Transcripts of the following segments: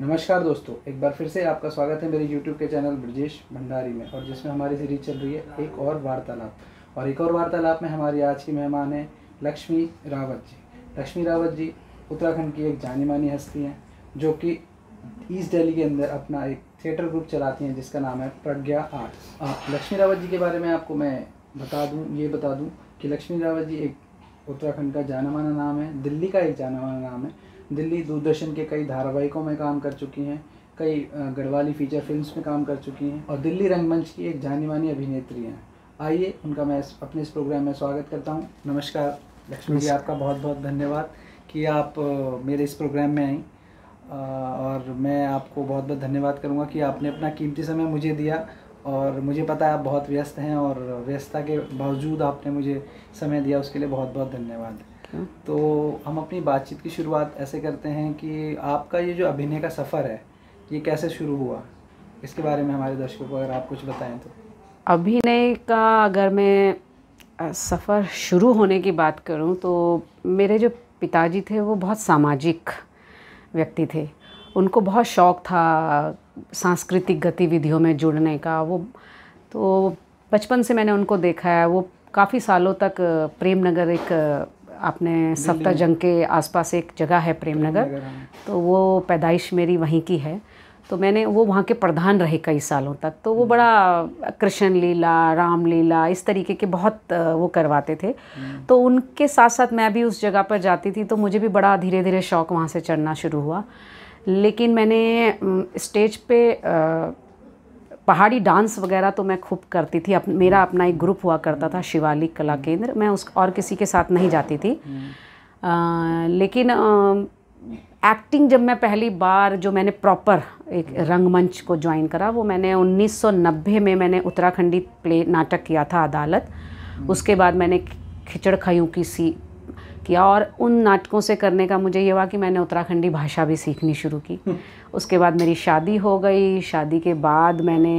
नमस्कार दोस्तों एक बार फिर से आपका स्वागत है मेरे YouTube के चैनल ब्रजेश भंडारी में और जिसमें हमारी सीरीज चल रही है एक और वार्तालाप और एक और वार्तालाप में हमारी आज की मेहमान है लक्ष्मी रावत जी लक्ष्मी रावत जी उत्तराखंड की एक जानी मानी हस्ती हैं जो कि ईस्ट दिल्ली के अंदर अपना एक थिएटर ग्रुप चलाती हैं जिसका नाम है प्रज्ञा आर्ट्स लक्ष्मी रावत जी के बारे में आपको मैं बता दूँ ये बता दूँ कि लक्ष्मी रावत जी एक उत्तराखंड का जाना माना नाम है दिल्ली का एक जाना माना नाम है दिल्ली दूरदर्शन के कई धारावाहिकों में काम कर चुकी हैं कई गढ़वाली फीचर फिल्म्स में काम कर चुकी हैं और दिल्ली रंगमंच की एक जानी मानी अभिनेत्री हैं आइए उनका मैं अपने इस प्रोग्राम में स्वागत करता हूँ नमस्कार लक्ष्मी जी आपका बहुत बहुत धन्यवाद कि आप मेरे इस प्रोग्राम में आई और मैं आपको बहुत बहुत धन्यवाद करूँगा कि आपने अपना कीमती समय मुझे दिया और मुझे पता है आप बहुत व्यस्त हैं और व्यस्तता के बावजूद आपने मुझे समय दिया उसके लिए बहुत बहुत धन्यवाद अच्छा। तो हम अपनी बातचीत की शुरुआत ऐसे करते हैं कि आपका ये जो अभिनय का सफ़र है ये कैसे शुरू हुआ इसके बारे में हमारे दर्शकों को अगर आप कुछ बताएं तो अभिनय का अगर मैं सफ़र शुरू होने की बात करूं तो मेरे जो पिताजी थे वो बहुत सामाजिक व्यक्ति थे उनको बहुत शौक़ था सांस्कृतिक गतिविधियों में जुड़ने का वो तो बचपन से मैंने उनको देखा है वो काफ़ी सालों तक प्रेम नगर एक आपने जंग के आसपास एक जगह है प्रेमनगर हाँ। तो वो पैदाइश मेरी वहीं की है तो मैंने वो वहाँ के प्रधान रहे कई सालों तक तो वो हम्म। बड़ा कृष्ण लीला राम लीला इस तरीके के बहुत वो करवाते थे हम्म। तो उनके साथ साथ मैं भी उस जगह पर जाती थी तो मुझे भी बड़ा धीरे धीरे शौक़ वहाँ से चढ़ना शुरू हुआ लेकिन मैंने स्टेज पे पहाड़ी डांस वगैरह तो मैं खूब करती थी अप, मेरा अपना एक ग्रुप हुआ करता था शिवालिक कला केंद्र मैं उस और किसी के साथ नहीं जाती थी आ, हम्म। लेकिन आ, एक्टिंग जब मैं पहली बार जो मैंने प्रॉपर एक रंगमंच को ज्वाइन करा वो मैंने 1990 में मैंने उत्तराखंडी प्ले नाटक किया था अदालत हम्म। उसके बाद मैंने खिचड़ खयू की सी किया और उन नाटकों से करने का मुझे ये हुआ कि मैंने उत्तराखंडी भाषा भी सीखनी शुरू की हम्म। उसके बाद मेरी शादी हो गई शादी के बाद मैंने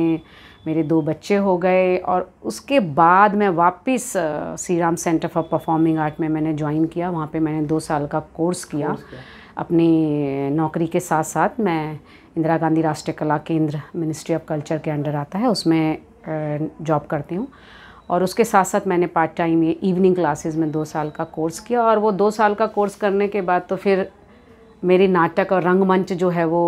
मेरे दो बच्चे हो गए और उसके बाद मैं वापस Shri Ram Centre for Performing Art में मैंने ज्वाइन किया वहाँ पे मैंने दो साल का कोर्स किया अपनी नौकरी के साथ साथ मैं Indira Gandhi Rashtriya Kala Kendra Ministry of Culture के अंडर आता है उसमें जॉब करती हूँ और उसके साथ साथ मैंने पार्ट टाइम ये इवनिंग क्लासेस में दो साल का कोर्स किया और वो दो साल का कोर्स करने के बाद तो फिर मेरी नाटक और रंगमंच जो है वो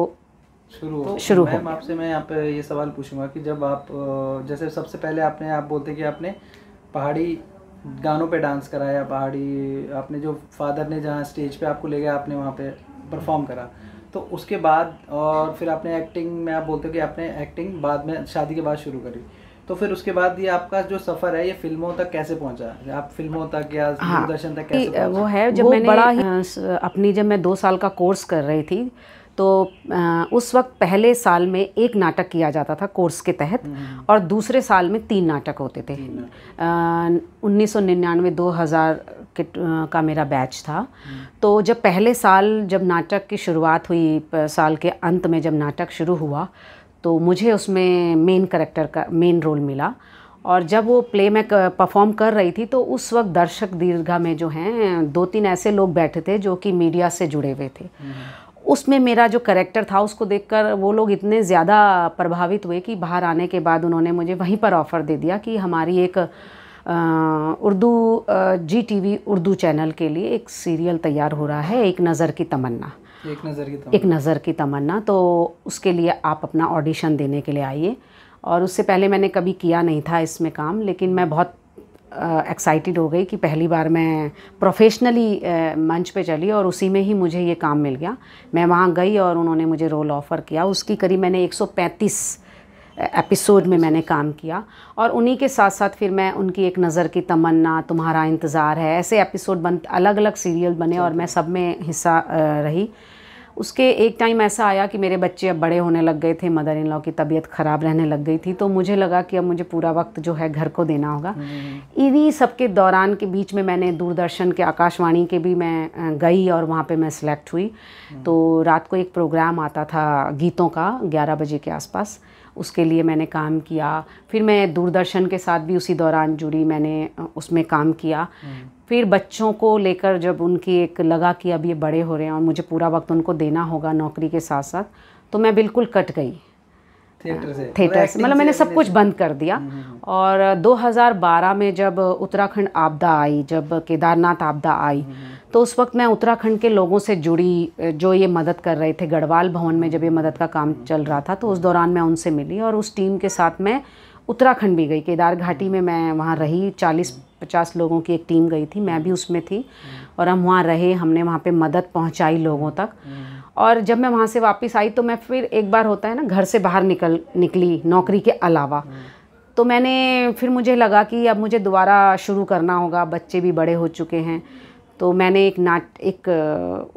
शुरू तो शुरू मैम आपसे मैं यहाँ पे ये सवाल पूछूंगा कि जब आप जैसे सबसे पहले आपने आप बोलते कि आपने पहाड़ी गानों पे डांस कराया पहाड़ी आपने जो फादर ने जहाँ स्टेज पे आपको ले गया आपने वहाँ पे परफॉर्म करा तो उसके बाद और फिर आपने एक्टिंग में आप बोलते हो कि आपने एक्टिंग बाद में शादी के बाद शुरू करी तो फिर उसके बाद ये आपका जो सफर है ये फिल्मों तक कैसे पहुंचा आप फिल्मों तक या हाँ, दूरदर्शन तक कैसे पहुंचा? वो है जब वो मैंने बड़ा अपनी जब मैं दो साल का कोर्स कर रही थी तो आ, उस वक्त पहले साल में एक नाटक किया जाता था कोर्स के तहत हम्म, हम्म। और दूसरे साल में तीन नाटक होते थे उन्नीस सौ निन्यानवे दो हज़ार के का मेरा बैच था हम्म। तो जब पहले साल जब नाटक की शुरुआत हुई साल के अंत में जब नाटक शुरू हुआ तो मुझे उसमें मेन करेक्टर का मेन रोल मिला और जब वो प्ले में परफॉर्म कर रही थी तो उस वक्त दर्शक दीर्घा में जो हैं दो तीन ऐसे लोग बैठे थे जो कि मीडिया से जुड़े हुए थे हम्म। उसमें मेरा जो करेक्टर था उसको देखकर वो लोग इतने ज़्यादा प्रभावित हुए कि बाहर आने के बाद उन्होंने मुझे वहीं पर ऑफ़र दे दिया कि हमारी एक उर्दू जी टी उर्दू चैनल के लिए एक सीरियल तैयार हो रहा है एक नज़र की तमन्ना एक नज़र की एक नज़र की तमन्ना तो उसके लिए आप अपना ऑडिशन देने के लिए आइए और उससे पहले मैंने कभी किया नहीं था इसमें काम लेकिन मैं बहुत एक्साइटेड uh, हो गई कि पहली बार मैं प्रोफेशनली uh, मंच पे चली और उसी में ही मुझे ये काम मिल गया मैं वहाँ गई और उन्होंने मुझे रोल ऑफ़र किया उसकी करीब मैंने 135 एपिसोड में मैंने काम किया और उन्हीं के साथ साथ फिर मैं उनकी एक नज़र की तमन्ना तुम्हारा इंतज़ार है ऐसे एपिसोड बन अलग अलग सीरियल बने और मैं सब में हिस्सा रही उसके एक टाइम ऐसा आया कि मेरे बच्चे अब बड़े होने लग गए थे मदर इन लॉ की तबीयत ख़राब रहने लग गई थी तो मुझे लगा कि अब मुझे पूरा वक्त जो है घर को देना होगा हम्म। इन्हीं सबके दौरान के बीच में मैंने दूरदर्शन के आकाशवाणी के भी मैं गई और वहाँ पे मैं सिलेक्ट हुई हम्म। तो रात को एक प्रोग्राम आता था गीतों का ग्यारह बजे के आसपास उसके लिए मैंने काम किया फिर मैं दूरदर्शन के साथ भी उसी दौरान जुड़ी मैंने उसमें काम किया हम्म। फिर बच्चों को लेकर जब उनकी एक लगा कि अब ये बड़े हो रहे हैं और मुझे पूरा वक्त उनको देना होगा नौकरी के साथ साथ तो मैं बिल्कुल कट गई थिएटर से मतलब, मतलब मैंने सब कुछ बंद कर दिया हम्म, हम्म, और 2012 में जब उत्तराखंड आपदा आई जब केदारनाथ आपदा आई तो उस वक्त मैं उत्तराखंड के लोगों से जुड़ी जो ये मदद कर रहे थे गढ़वाल भवन में जब ये मदद का काम चल रहा था तो उस दौरान मैं उनसे मिली और उस टीम के साथ मैं उत्तराखंड भी गई केदार घाटी में मैं वहाँ रही चालीस पचास लोगों की एक टीम गई थी मैं भी उसमें थी और हम वहाँ रहे हमने वहाँ पे मदद पहुँचाई लोगों तक और जब मैं वहाँ से वापस आई तो मैं फिर एक बार होता है ना घर से बाहर निकल निकली नौकरी के अलावा तो मैंने फिर मुझे लगा कि अब मुझे दोबारा शुरू करना होगा बच्चे भी बड़े हो चुके हैं तो मैंने एक नाट एक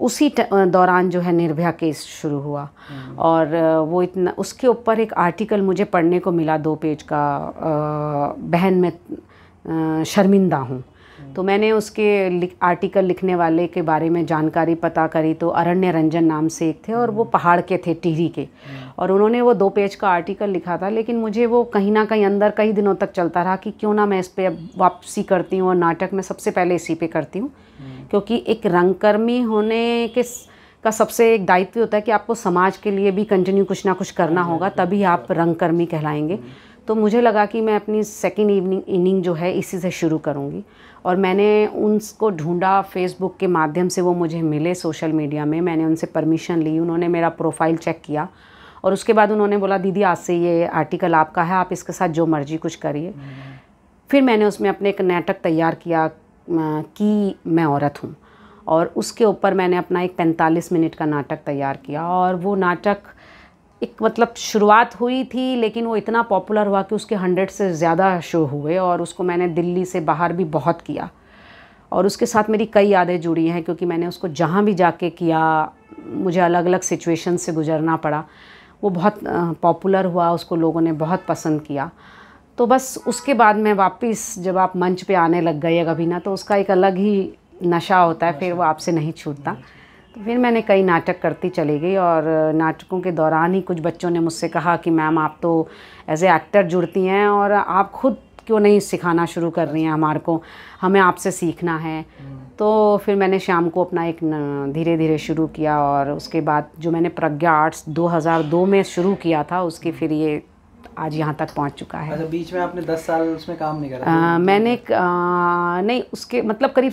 उसी दौरान जो है निर्भया केस शुरू हुआ हम्म। और वो इतना उसके ऊपर एक आर्टिकल मुझे पढ़ने को मिला दो पेज का बहन मैं शर्मिंदा हूँ हम्म। तो मैंने उसके लिक, आर्टिकल लिखने वाले के बारे में जानकारी पता करी तो अरण्य रंजन नाम से एक थे और वो हम्म। पहाड़ के थे टिहरी के और उन्होंने वो दो पेज का आर्टिकल लिखा था लेकिन मुझे वो कहीं ना कहीं अंदर कई दिनों तक चलता रहा कि क्यों ना मैं इस पर वापसी करती हूँ और नाटक में सबसे पहले इसी पे करती हूँ क्योंकि एक रंगकर्मी होने के का सबसे एक दायित्व होता है कि आपको समाज के लिए भी कंटिन्यू कुछ ना कुछ करना होगा तभी आप रंगकर्मी कहलाएंगे तो मुझे लगा कि मैं अपनी सेकेंड इवनिंग इनिंग जो है इसी से शुरू करूँगी और मैंने उनको ढूंढा फेसबुक के माध्यम से वो मुझे मिले सोशल मीडिया में मैंने उनसे परमिशन ली उन्होंने मेरा प्रोफाइल चेक किया और उसके बाद उन्होंने बोला दीदी आज से ये आर्टिकल आपका है आप इसके साथ जो मर्जी कुछ करिए फिर मैंने उसमें अपने एक नाटक तैयार किया कि मैं औरत हूँ और उसके ऊपर मैंने अपना एक 45 मिनट का नाटक तैयार किया और वो नाटक एक मतलब शुरुआत हुई थी लेकिन वो इतना पॉपुलर हुआ कि उसके हंड्रेड से ज़्यादा शो हुए और उसको मैंने दिल्ली से बाहर भी बहुत किया और उसके साथ मेरी कई यादें जुड़ी हैं क्योंकि मैंने उसको जहाँ भी जाके किया मुझे अलग अलग सिचुएशन से गुजरना पड़ा वो बहुत पॉपुलर हुआ उसको लोगों ने बहुत पसंद किया तो बस उसके बाद में वापस जब आप मंच पे आने लग गए कभी ना तो उसका एक अलग ही नशा होता है फिर वो आपसे नहीं छूटता तो फिर मैंने कई नाटक करती चली गई और नाटकों के दौरान ही कुछ बच्चों ने मुझसे कहा कि मैम आप तो एज ए एक्टर जुड़ती हैं और आप खुद क्यों नहीं सिखाना शुरू कर रही हैं हमारे को हमें आपसे सीखना है तो फिर मैंने शाम को अपना एक धीरे धीरे शुरू किया और उसके बाद जो मैंने प्रज्ञा आर्ट्स 2002 में शुरू किया था उसकी फिर ये आज यहाँ तक पहुँच चुका है अच्छा, बीच में आपने दस साल उसमें काम नहीं करा आ, मैंने आ, नहीं उसके मतलब करीब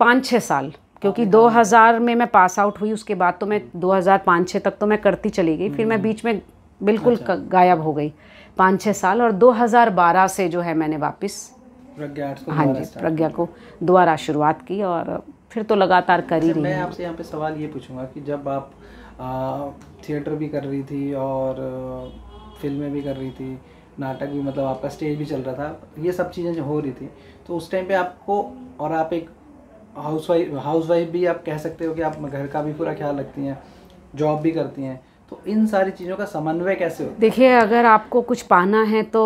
पाँच छः साल क्योंकि 2000 हाँ, हाँ। में मैं पास आउट हुई उसके बाद तो मैं 2005 छः तक तो मैं करती चली गई फिर मैं हम्म। बीच में बिल्कुल अच्छा। गायब हो गई पाँच छः साल और 2012 से जो है मैंने वापस हाँ जी प्रज्ञा को दोबारा शुरुआत की और फिर तो लगातार कर ही अच्छा, रही मैं आपसे यहाँ पे सवाल ये पूछूंगा कि जब आप थिएटर भी कर रही थी और फिल्में भी कर रही थी नाटक भी मतलब आपका स्टेज भी चल रहा था ये सब चीज़ें जो हो रही थी तो उस टाइम पे आपको और आप एक हाउस वाइफ हाउस वाइफ भी आप कह सकते हो कि आप घर का भी पूरा ख्याल रखती हैं जॉब भी करती हैं तो इन सारी चीज़ों का समन्वय कैसे हो देखिए अगर आपको कुछ पाना है तो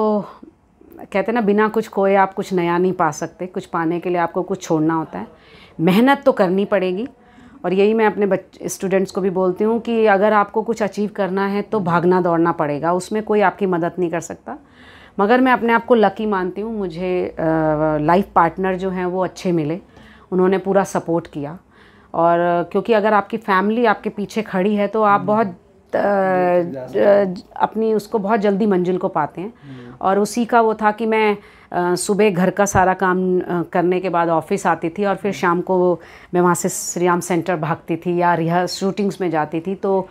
कहते हैं ना बिना कुछ खोए आप कुछ नया नहीं पा सकते कुछ पाने के लिए आपको कुछ छोड़ना होता है मेहनत तो करनी पड़ेगी और यही मैं अपने बच्चे स्टूडेंट्स को भी बोलती हूँ कि अगर आपको कुछ अचीव करना है तो भागना दौड़ना पड़ेगा उसमें कोई आपकी मदद नहीं कर सकता मगर मैं अपने आप को लकी मानती हूँ मुझे लाइफ पार्टनर जो हैं वो अच्छे मिले उन्होंने पूरा सपोर्ट किया और क्योंकि अगर आपकी फैमिली आपके पीछे खड़ी है तो आप हम्म। बहुत अपनी उसको बहुत जल्दी मंजिल को पाते हैं हम्म। और उसी का वो था कि मैं सुबह घर का सारा काम करने के बाद ऑफिस आती थी और फिर हम्म। शाम को मैं वहाँ से श्रीराम सेंटर भागती थी या रिहा शूटिंग्स में जाती थी तो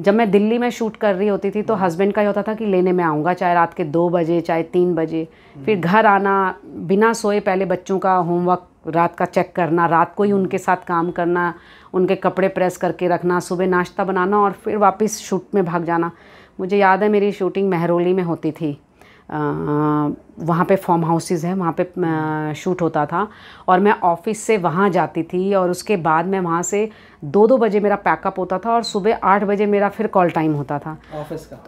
जब मैं दिल्ली में शूट कर रही होती थी तो हम्म। हस्बैंड का ये होता था कि लेने में आऊँगा चाहे रात के दो बजे चाहे तीन बजे फिर घर आना बिना सोए पहले बच्चों का होमवर्क रात का चेक करना रात को ही हम्म। उनके साथ काम करना उनके कपड़े प्रेस करके रखना सुबह नाश्ता बनाना और फिर वापस शूट में भाग जाना मुझे याद है मेरी शूटिंग महरोली में होती थी वहाँ पे फॉर्म हाउसेज हैं वहाँ पे शूट होता था और मैं ऑफिस से वहाँ जाती थी और उसके बाद मैं वहाँ से दो दो बजे मेरा पैकअप होता था और सुबह आठ बजे मेरा फिर कॉल टाइम होता था ऑफिस का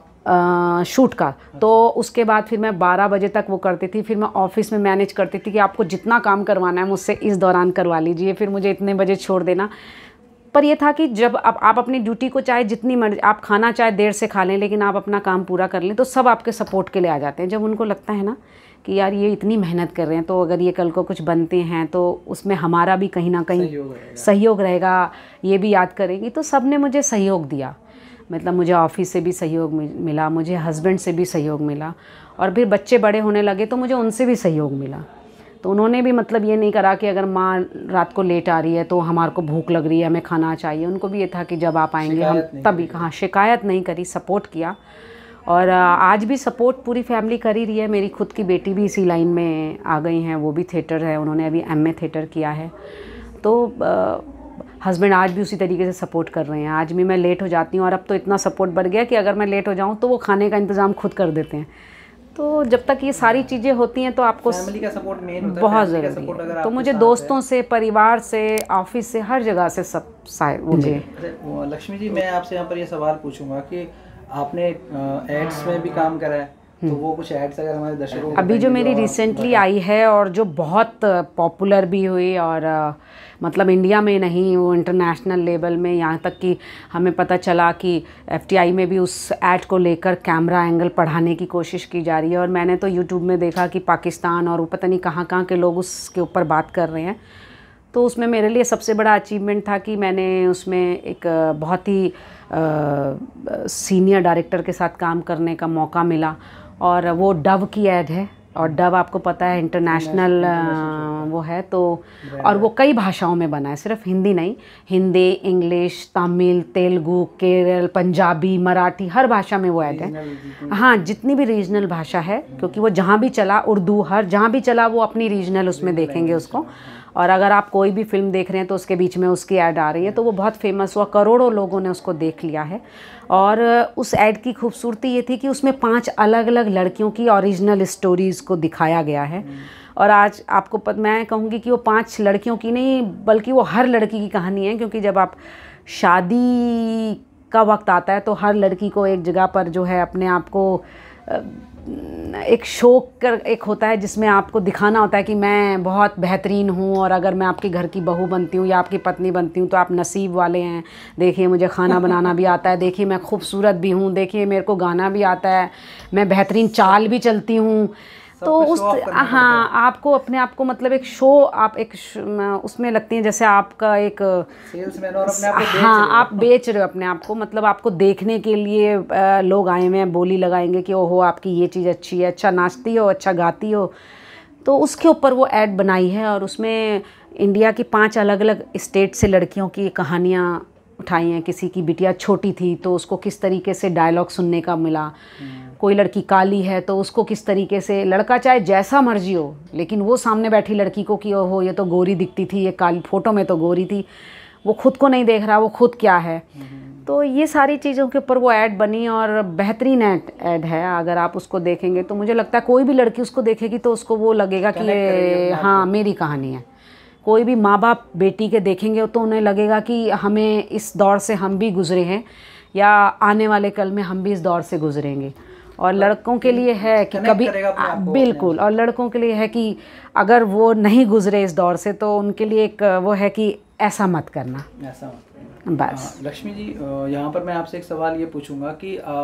शूट का तो उसके बाद फिर मैं 12 बजे तक वो करती थी फिर मैं ऑफिस में मैनेज करती थी कि आपको जितना काम करवाना है मुझसे इस दौरान करवा लीजिए फिर मुझे इतने बजे छोड़ देना पर यह था कि जब आप, आप अपनी ड्यूटी को चाहे जितनी मर्जी आप खाना चाहे देर से खा लें लेकिन आप अपना काम पूरा कर लें तो सब आपके सपोर्ट के लिए आ जाते हैं जब उनको लगता है ना कि यार ये इतनी मेहनत कर रहे हैं तो अगर ये कल को कुछ बनते हैं तो उसमें हमारा भी कहीं ना कहीं सहयोग रहेगा ये भी याद करेंगी तो सब ने मुझे सहयोग दिया मतलब मुझे ऑफिस से भी सहयोग मिला मुझे हस्बैंड से भी सहयोग मिला और फिर बच्चे बड़े होने लगे तो मुझे उनसे भी सहयोग मिला तो उन्होंने भी मतलब ये नहीं करा कि अगर माँ रात को लेट आ रही है तो हमारे को भूख लग रही है हमें खाना चाहिए उनको भी ये था कि जब आप आएंगे हम तभी हाँ शिकायत नहीं करी सपोर्ट किया और आज भी सपोर्ट पूरी फैमिली कर ही रही है मेरी खुद की बेटी भी इसी लाइन में आ गई हैं वो भी थिएटर है उन्होंने अभी एम थिएटर किया है तो हस्बैंड आज भी उसी तरीके से सपोर्ट कर रहे हैं आज भी मैं लेट हो जाती हूँ और अब तो इतना सपोर्ट बढ़ गया कि अगर मैं लेट हो जाऊँ तो वो खाने का इंतज़ाम खुद कर देते हैं तो जब तक ये सारी चीज़ें होती हैं तो आपको फैमिली का सपोर्ट मेन होता बहुत है बहुत ज़रूरी तो मुझे दोस्तों से परिवार से ऑफिस से हर जगह से सब मुझे लक्ष्मी जी मैं आपसे यहाँ पर ये सवाल पूछूंगा कि आपने एड्स में भी काम करा है तो वो कुछ एड्स अगर हमारे दर्शकों अभी जो तो मेरी रिसेंटली आई है और जो बहुत पॉपुलर भी हुई और मतलब इंडिया में नहीं वो इंटरनेशनल लेवल में यहाँ तक कि हमें पता चला कि एफ में भी उस एड को लेकर कैमरा एंगल पढ़ाने की कोशिश की जा रही है और मैंने तो यूट्यूब में देखा कि पाकिस्तान और पता नहीं कहाँ कहाँ के लोग उसके ऊपर बात कर रहे हैं तो उसमें मेरे लिए सबसे बड़ा अचीवमेंट था कि मैंने उसमें एक बहुत ही सीनियर डायरेक्टर के साथ काम करने का मौका मिला और वो डव की ऐड है और डब आपको पता है इंटरनेशनल वो है तो और वो कई भाषाओं में बना है सिर्फ हिंदी नहीं हिंदी इंग्लिश तमिल तेलुगु केरल पंजाबी मराठी हर भाषा में वो ऐड है हाँ जितनी भी रीजनल भाषा है क्योंकि वो जहाँ भी चला उर्दू हर जहाँ भी चला वो अपनी रीजनल उसमें देखेंगे उसको हाँ। और अगर आप कोई भी फिल्म देख रहे हैं तो उसके बीच में उसकी ऐड आ रही है तो वो बहुत फेमस हुआ करोड़ों लोगों ने उसको देख लिया है और उस एड की खूबसूरती ये थी कि उसमें पांच अलग अलग लड़कियों की ओरिजिनल स्टोरीज़ को दिखाया गया है हम्म। और आज आपको पत, मैं कहूँगी कि वो पांच लड़कियों की नहीं बल्कि वो हर लड़की की कहानी है क्योंकि जब आप शादी का वक्त आता है तो हर लड़की को एक जगह पर जो है अपने आप को एक शौक कर एक होता है जिसमें आपको दिखाना होता है कि मैं बहुत बेहतरीन हूँ और अगर मैं आपके घर की बहू बनती हूँ या आपकी पत्नी बनती हूँ तो आप नसीब वाले हैं देखिए मुझे खाना बनाना भी आता है देखिए मैं खूबसूरत भी हूँ देखिए मेरे को गाना भी आता है मैं बेहतरीन चाल भी चलती हूँ तो उस हाँ आपको अपने आप को मतलब एक शो आप एक उसमें लगती हैं जैसे आपका एक हाँ आप बेच रहे हो अपने आप को मतलब आपको देखने के लिए लोग आए हुए हैं बोली लगाएंगे कि ओहो आपकी ये चीज़ अच्छी है अच्छा नाचती हो अच्छा गाती हो तो उसके ऊपर वो ऐड बनाई है और उसमें इंडिया की पांच अलग अलग स्टेट से लड़कियों की कहानियाँ उठाई हैं किसी की बिटिया छोटी थी तो उसको किस तरीके से डायलॉग सुनने का मिला कोई लड़की काली है तो उसको किस तरीके से लड़का चाहे जैसा मर्जी हो लेकिन वो सामने बैठी लड़की को कि हो ये तो गोरी दिखती थी ये काली फ़ोटो में तो गोरी थी वो खुद को नहीं देख रहा वो खुद क्या है तो ये सारी चीज़ों के ऊपर वो ऐड बनी और बेहतरीन ऐड ऐड है अगर आप उसको देखेंगे तो मुझे लगता है कोई भी लड़की उसको देखेगी तो उसको वो लगेगा कि ये हाँ मेरी कहानी है कोई भी माँ बाप बेटी के देखेंगे तो उन्हें लगेगा कि हमें इस दौर से हम भी गुज़रे हैं या आने वाले कल में हम भी इस दौर से गुज़रेंगे और तो लड़कों के लिए है कि कभी बिल्कुल और लड़कों के लिए है कि अगर वो नहीं गुजरे इस दौर से तो उनके लिए एक वो है कि ऐसा मत करना ऐसा मत करना बस हाँ, लक्ष्मी जी यहाँ पर मैं आपसे एक सवाल ये पूछूंगा कि आ,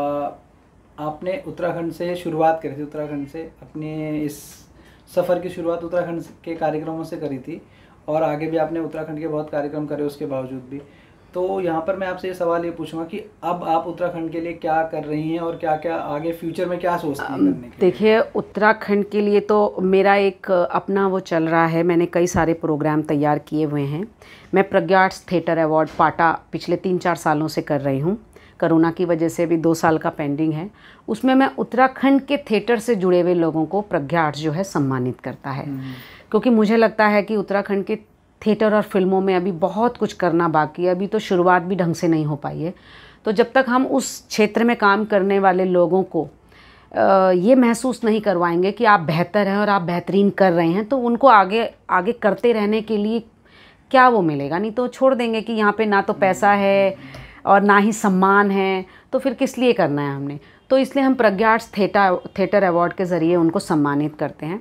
आपने उत्तराखंड से शुरुआत करी थी उत्तराखंड से अपने इस सफ़र की शुरुआत उत्तराखंड के कार्यक्रमों से करी थी और आगे भी आपने उत्तराखंड के बहुत कार्यक्रम करे उसके बावजूद भी तो यहाँ पर मैं आपसे ये सवाल ये पूछूंगा कि अब आप उत्तराखंड के लिए क्या कर रही हैं और क्या क्या आगे फ्यूचर में क्या सोचती हैं देखिए उत्तराखंड के लिए तो मेरा एक अपना वो चल रहा है मैंने कई सारे प्रोग्राम तैयार किए हुए हैं मैं प्रज्ञा आर्ट्स थिएटर अवार्ड पाटा पिछले तीन चार सालों से कर रही हूँ कोरोना की वजह से अभी दो साल का पेंडिंग है उसमें मैं उत्तराखंड के थिएटर से जुड़े हुए लोगों को प्रज्ञा आर्ट्स जो है सम्मानित करता है हम्म। क्योंकि मुझे लगता है कि उत्तराखंड के थिएटर और फिल्मों में अभी बहुत कुछ करना बाकी है अभी तो शुरुआत भी ढंग से नहीं हो पाई है तो जब तक हम उस क्षेत्र में काम करने वाले लोगों को ये महसूस नहीं करवाएंगे कि आप बेहतर हैं और आप बेहतरीन कर रहे हैं तो उनको आगे आगे करते रहने के लिए क्या वो मिलेगा नहीं तो छोड़ देंगे कि यहाँ पे ना तो पैसा है और ना ही सम्मान है तो फिर किस लिए करना है हमने तो इसलिए हम प्रज्ञार्ट्स थिएटर थिएटर अवार्ड के ज़रिए उनको सम्मानित करते हैं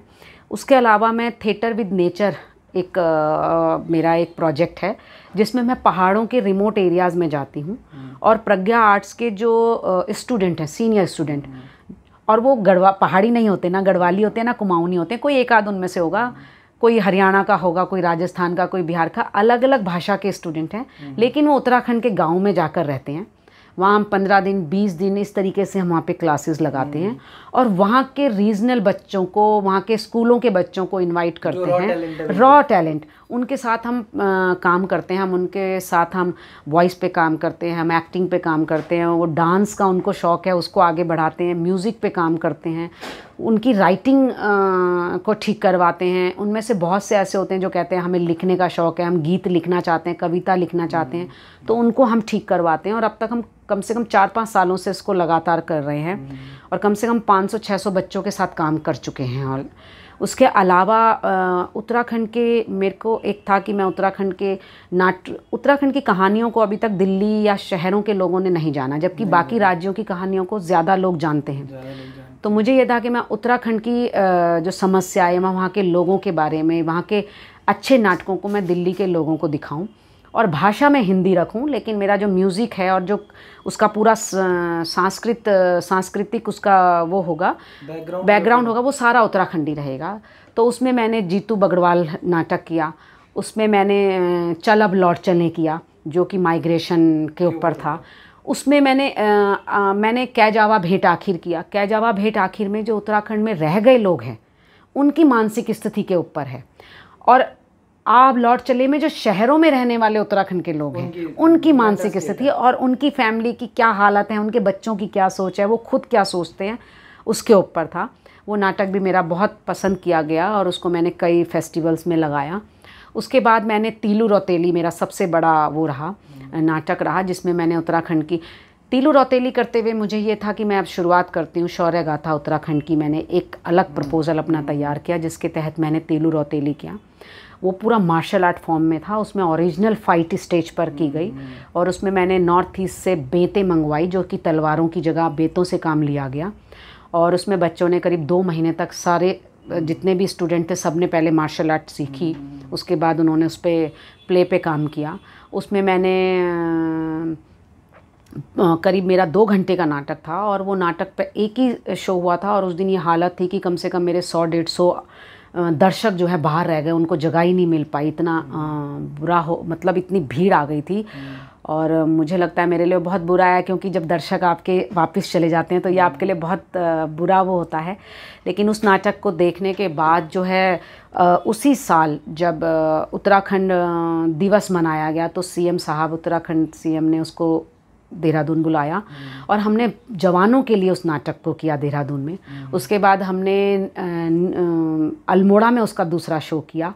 उसके अलावा मैं थिएटर विद नेचर एक आ, मेरा एक प्रोजेक्ट है जिसमें मैं पहाड़ों के रिमोट एरियाज़ में जाती हूँ हम्म। और प्रज्ञा आर्ट्स के जो स्टूडेंट हैं सीनियर स्टूडेंट हम्म। और वो गढ़वा पहाड़ी नहीं होते ना गढ़वाली होते ना कुमाऊनी होते कोई एक आध उनमें से होगा हम्म। कोई हरियाणा का होगा कोई राजस्थान का कोई बिहार का अलग अलग भाषा के स्टूडेंट हैं हम्म। लेकिन वो उत्तराखंड के गाँव में जाकर रहते हैं वहाँ हम पंद्रह दिन बीस दिन इस तरीके से हम वहाँ पे क्लासेस लगाते हम्म। हैं और वहाँ के रीजनल बच्चों को वहाँ के स्कूलों के बच्चों को इनवाइट करते हैं रॉ टैलेंट उनके साथ हम आ, काम करते हैं हम उनके साथ हम वॉइस पे काम करते हैं हम एक्टिंग पे काम करते हैं वो डांस का उनको शौक़ है उसको आगे बढ़ाते हैं म्यूज़िक पे काम करते हैं उनकी राइटिंग आ, को ठीक करवाते हैं उनमें से बहुत से ऐसे होते हैं जो कहते हैं हमें लिखने का शौक़ है हम गीत लिखना चाहते हैं कविता लिखना चाहते हैं हम्म। तो उनको हम ठीक करवाते हैं और अब तक हम कम से कम चार पाँच सालों से इसको लगातार कर रहे हैं हम्म। और कम से कम छः सौ बच्चों के साथ काम कर चुके हैं और उसके अलावा उत्तराखंड के मेरे को एक था कि मैं उत्तराखंड के नाट उत्तराखंड की कहानियों को अभी तक दिल्ली या शहरों के लोगों ने नहीं जाना जबकि बाकी राज्यों की कहानियों को ज़्यादा लोग जानते हैं तो मुझे यह था कि मैं उत्तराखंड की जो समस्याएँ वहाँ के लोगों के बारे में वहाँ के अच्छे नाटकों को मैं दिल्ली के लोगों को दिखाऊँ और भाषा में हिंदी रखूं लेकिन मेरा जो म्यूज़िक है और जो उसका पूरा सांस्कृत सांस्कृतिक उसका वो होगा बैकग्राउंड होगा वो सारा उत्तराखंडी रहेगा तो उसमें मैंने जीतू बगड़वाल नाटक किया उसमें मैंने चल अब लौट चले किया जो कि माइग्रेशन के ऊपर था उसमें मैंने आ, आ, मैंने कैजावा भेंट आखिर किया कैजावा भेंट आखिर में जो उत्तराखंड में रह गए लोग हैं उनकी मानसिक स्थिति के ऊपर है और आप लौट चले में जो शहरों में रहने वाले उत्तराखंड के लोग हैं उनकी मानसिक स्थिति और उनकी फैमिली की क्या हालत है उनके बच्चों की क्या सोच है वो खुद क्या सोचते हैं उसके ऊपर था वो नाटक भी मेरा बहुत पसंद किया गया और उसको मैंने कई फेस्टिवल्स में लगाया उसके बाद मैंने तीलू रौतेली मेरा सबसे बड़ा वो रहा हम्म। नाटक रहा जिसमें मैंने उत्तराखंड की तीलू रौतेली करते हुए मुझे ये था कि मैं अब शुरुआत करती हूँ शौर्य गाथा उत्तराखंड की मैंने एक अलग प्रपोज़ल हम्म। अपना तैयार किया जिसके तहत मैंने तीलू रौतेली किया वो पूरा मार्शल आर्ट फॉर्म में था उसमें ओरिजिनल फाइट स्टेज पर की गई और उसमें मैंने नॉर्थ ईस्ट से बेतें मंगवाई जो कि तलवारों की जगह बेतों से काम लिया गया और उसमें बच्चों ने करीब दो महीने तक सारे जितने भी स्टूडेंट थे सब ने पहले मार्शल आर्ट सीखी उसके बाद उन्होंने उस पर प्ले पे काम किया उसमें मैंने करीब मेरा दो घंटे का नाटक था और वो नाटक पे एक ही शो हुआ था और उस दिन ये हालत थी कि कम से कम मेरे सौ डेढ़ सौ दर्शक जो है बाहर रह गए उनको जगह ही नहीं मिल पाई इतना बुरा हो मतलब इतनी भीड़ आ गई थी और मुझे लगता है मेरे लिए बहुत बुरा है क्योंकि जब दर्शक आपके वापस चले जाते हैं तो ये हम्म। आपके लिए बहुत बुरा वो होता है लेकिन उस नाटक को देखने के बाद जो है उसी साल जब उत्तराखंड दिवस मनाया गया तो सीएम साहब उत्तराखंड सीएम ने उसको देहरादून बुलाया और हमने जवानों के लिए उस नाटक को किया देहरादून में उसके बाद हमने अल्मोड़ा में उसका दूसरा शो किया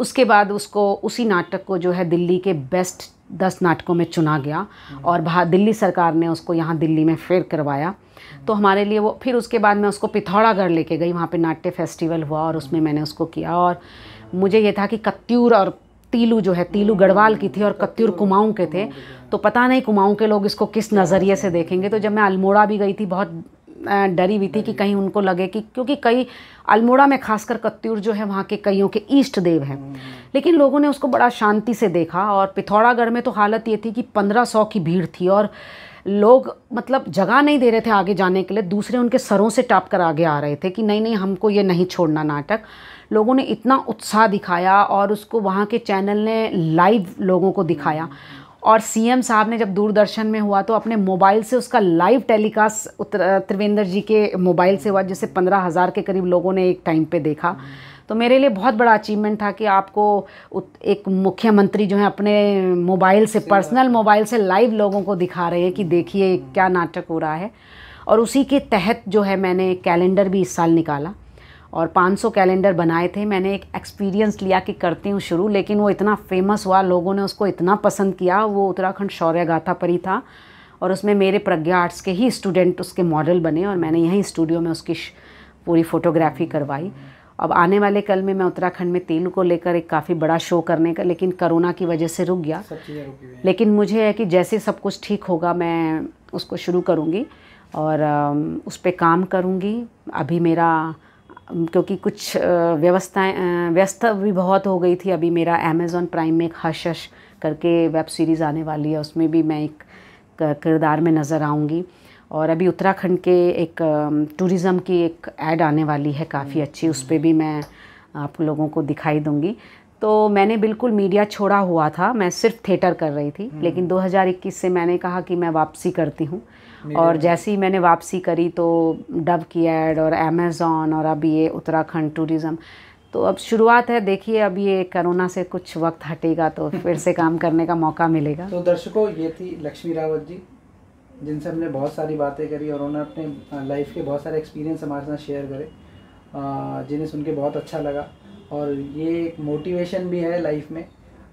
उसके बाद उसको उसी नाटक को जो है दिल्ली के बेस्ट दस नाटकों में चुना गया और दिल्ली सरकार ने उसको यहाँ दिल्ली में फिर करवाया तो हमारे लिए वो फिर उसके बाद मैं उसको पिथौरागढ़ लेके गई वहाँ पे नाट्य फेस्टिवल हुआ और उसमें मैंने उसको किया और मुझे ये था कि कत्यूर और तीलू जो है तीलू गढ़वाल की थी और कत्यूर कुमाऊं के थे तो पता नहीं कुमाऊं के लोग इसको किस नज़रिए से देखेंगे तो जब मैं अल्मोड़ा भी गई थी बहुत डरी हुई थी कि कहीं उनको लगे कि क्योंकि कई अल्मोड़ा में खासकर कत्यूर जो है वहाँ के कईयों के ईष्ट देव हैं लेकिन लोगों ने उसको बड़ा शांति से देखा और पिथौरागढ़ में तो हालत ये थी कि पंद्रह सौ की भीड़ थी और लोग मतलब जगह नहीं दे रहे थे आगे जाने के लिए दूसरे उनके सरों से टाप कर आगे आ रहे थे कि नहीं नहीं हमको ये नहीं छोड़ना नाटक लोगों ने इतना उत्साह दिखाया और उसको वहाँ के चैनल ने लाइव लोगों को दिखाया और सीएम साहब ने जब दूरदर्शन में हुआ तो अपने मोबाइल से उसका लाइव टेलीकास्ट त्रिवेंद्र जी के मोबाइल से हुआ जिसे पंद्रह हज़ार के करीब लोगों ने एक टाइम पे देखा तो मेरे लिए बहुत बड़ा अचीवमेंट था कि आपको एक मुख्यमंत्री जो है अपने मोबाइल से पर्सनल मोबाइल से लाइव लोगों को दिखा रहे हैं कि हम्म। देखिए क्या नाटक हो रहा है और उसी के तहत जो है मैंने कैलेंडर भी इस साल निकाला और 500 कैलेंडर बनाए थे मैंने एक एक्सपीरियंस लिया कि करती हूँ शुरू लेकिन वो इतना फेमस हुआ लोगों ने उसको इतना पसंद किया वो उत्तराखंड शौर्य गाथा पर ही था और उसमें मेरे प्रज्ञा आर्ट्स के ही स्टूडेंट उसके मॉडल बने और मैंने यहीं स्टूडियो में उसकी पूरी फ़ोटोग्राफी हम्म। करवाई अब आने वाले कल में मैं उत्तराखंड में तेल को लेकर एक काफ़ी बड़ा शो करने का लेकिन कोरोना की वजह से रुक गया लेकिन मुझे है कि जैसे सब कुछ ठीक होगा मैं उसको शुरू करूँगी और उस पर काम करूँगी अभी मेरा क्योंकि कुछ व्यवस्थाएं व्यस्त भी बहुत हो गई थी अभी मेरा अमेज़ॉन प्राइम में एक हश हश करके वेब सीरीज़ आने वाली है उसमें भी मैं एक किरदार में नज़र आऊँगी और अभी उत्तराखंड के एक टूरिज़म की एक ऐड आने वाली है काफ़ी हम्म, अच्छी उस पर हम्म। भी मैं आप लोगों को दिखाई दूंगी तो मैंने बिल्कुल मीडिया छोड़ा हुआ था मैं सिर्फ थिएटर कर रही थी हम्म। लेकिन 2021 से मैंने कहा कि मैं वापसी करती हूँ और जैसे ही मैंने वापसी करी तो डब की एड और अमेज़ॉन और अब ये उत्तराखंड टूरिज़म तो अब शुरुआत है देखिए अब ये कोरोना से कुछ वक्त हटेगा तो फिर से काम करने का मौका मिलेगा तो दर्शकों ये थी लक्ष्मी रावत जी जिनसे हमने बहुत सारी बातें करी और उन्होंने अपने लाइफ के बहुत सारे एक्सपीरियंस हमारे साथ शेयर करे जिन्हें सुन के बहुत अच्छा लगा और ये एक मोटिवेशन भी है लाइफ में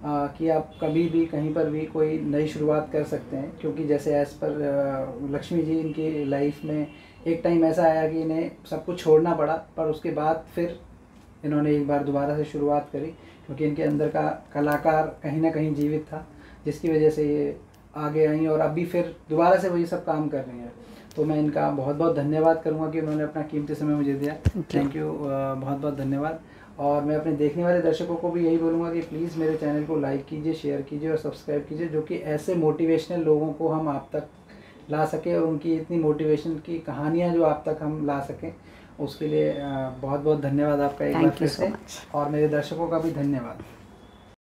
आ, कि आप कभी भी कहीं पर भी कोई नई शुरुआत कर सकते हैं क्योंकि जैसे एज पर लक्ष्मी जी इनकी लाइफ में एक टाइम ऐसा आया कि इन्हें सब कुछ छोड़ना पड़ा पर उसके बाद फिर इन्होंने एक बार दोबारा से शुरुआत करी क्योंकि इनके अंदर का कलाकार कहीं ना कहीं जीवित था जिसकी वजह से ये आगे आई और अभी फिर दोबारा से वही सब काम कर रही हैं तो मैं इनका बहुत बहुत धन्यवाद करूँगा कि उन्होंने अपना कीमती समय मुझे दिया थैंक यू uh, बहुत बहुत धन्यवाद और मैं अपने देखने वाले दर्शकों को भी यही बोलूँगा कि प्लीज़ मेरे चैनल को लाइक कीजिए शेयर कीजिए और सब्सक्राइब कीजिए जो कि ऐसे मोटिवेशनल लोगों को हम आप तक ला सकें और उनकी इतनी मोटिवेशन की कहानियाँ जो आप तक हम ला सकें उसके लिए uh, बहुत बहुत धन्यवाद आपका एक बार फिर से और मेरे दर्शकों का भी धन्यवाद